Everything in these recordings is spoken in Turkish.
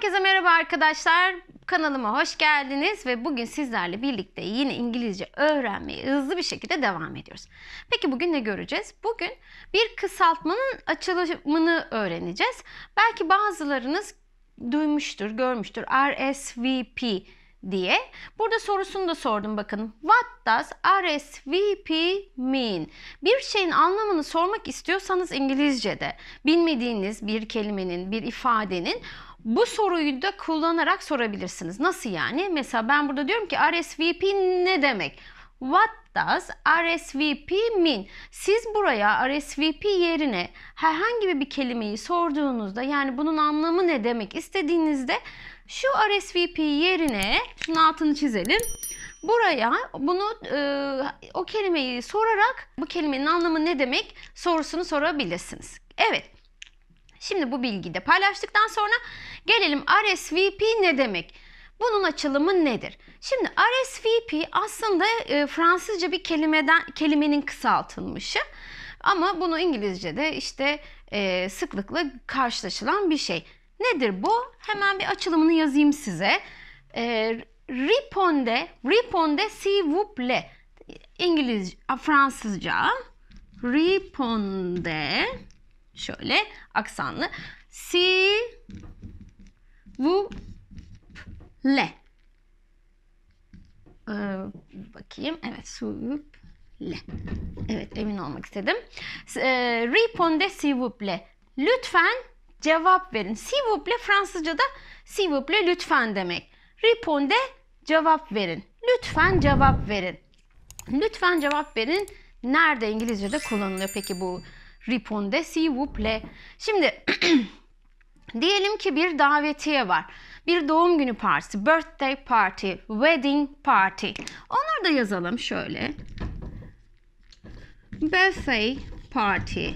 Herkese merhaba arkadaşlar. Kanalıma hoş geldiniz ve bugün sizlerle birlikte yine İngilizce öğrenmeye hızlı bir şekilde devam ediyoruz. Peki bugün ne göreceğiz? Bugün bir kısaltmanın açılımını öğreneceğiz. Belki bazılarınız duymuştur, görmüştür. RSVP diye. Burada sorusunu da sordum bakın. What does RSVP mean? Bir şeyin anlamını sormak istiyorsanız İngilizce'de bilmediğiniz bir kelimenin, bir ifadenin bu soruyu da kullanarak sorabilirsiniz. Nasıl yani? Mesela ben burada diyorum ki RSVP ne demek? What does RSVP mean? Siz buraya RSVP yerine herhangi bir kelimeyi sorduğunuzda yani bunun anlamı ne demek istediğinizde şu RSVP yerine şunun altını çizelim. Buraya bunu e, o kelimeyi sorarak bu kelimenin anlamı ne demek sorusunu sorabilirsiniz. Evet. Şimdi bu bilgiyi de paylaştıktan sonra gelelim RSVP ne demek? Bunun açılımı nedir? Şimdi RSVP aslında e, Fransızca bir kelimeden kelimenin kısaltılmışı. Ama bunu İngilizce'de işte e, sıklıkla karşılaşılan bir şey. Nedir bu? Hemen bir açılımını yazayım size. E, Riponde, riponde s'il vous plaît. İngilizce, Fransızca. Riponde. Şöyle aksanlı. Si vous le. Ee, bakayım. Evet suyup le. Evet emin olmak istedim. Ee, Riponde sivuple. Lütfen cevap verin. Sivuple Fransızca'da sivuple lütfen demek. Riponde cevap verin. Lütfen cevap verin. Lütfen cevap verin. Nerede İngilizce'de kullanılıyor peki bu riponde s'il vous Şimdi diyelim ki bir davetiye var bir doğum günü partisi, birthday party, wedding party. Onları da yazalım şöyle. Birthday party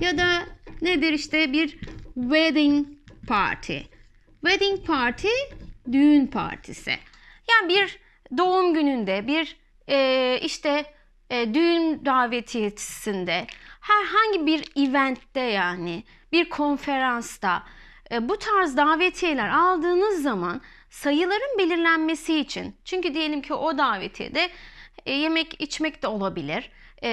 ya da nedir işte bir wedding party. Wedding party düğün partisi. Yani bir doğum gününde, bir e, işte e, düğün davetiyesinde, herhangi bir eventte yani, bir konferansta e, bu tarz davetiyeler aldığınız zaman sayıların belirlenmesi için çünkü diyelim ki o davetiyede e, yemek içmek de olabilir e,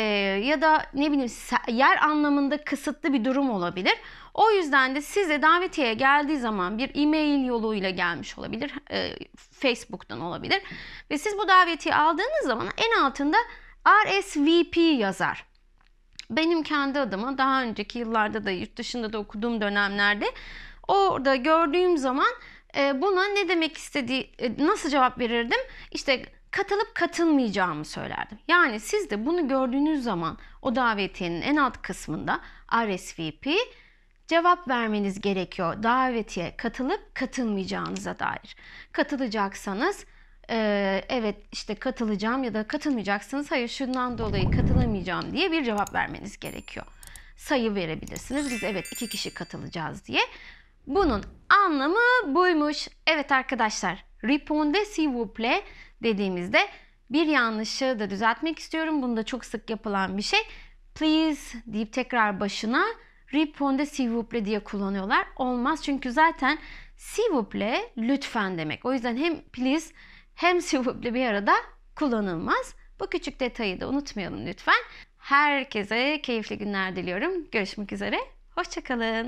ya da ne bileyim yer anlamında kısıtlı bir durum olabilir. O yüzden de size davetiye geldiği zaman bir e-mail yoluyla gelmiş olabilir, Facebook'tan olabilir ve siz bu davetiye aldığınız zaman en altında RSVP yazar. Benim kendi adıma daha önceki yıllarda da yurt dışında da okuduğum dönemlerde orada gördüğüm zaman e, buna ne demek istediği, e, nasıl cevap verirdim? İşte katılıp katılmayacağımı söylerdim. Yani siz de bunu gördüğünüz zaman o davetiyenin en alt kısmında RSVP cevap vermeniz gerekiyor. Davetiye katılıp katılmayacağınıza dair. Katılacaksanız e, evet işte katılacağım ya da katılmayacaksınız. Hayır şundan dolayı katılamayacağım diye bir cevap vermeniz gerekiyor. Sayı verebilirsiniz. Biz evet iki kişi katılacağız diye. Bunun anlamı buymuş. Evet arkadaşlar, répondez s'il vous plaît dediğimizde bir yanlışı da düzeltmek istiyorum. Bunu da çok sık yapılan bir şey. Please deyip tekrar başına répondez s'il vous plaît diye kullanıyorlar. Olmaz çünkü zaten s'il vous plaît lütfen demek. O yüzden hem please hem s'il vous plaît bir arada kullanılmaz. Bu küçük detayı da unutmayalım lütfen. Herkese keyifli günler diliyorum. Görüşmek üzere. Hoşçakalın.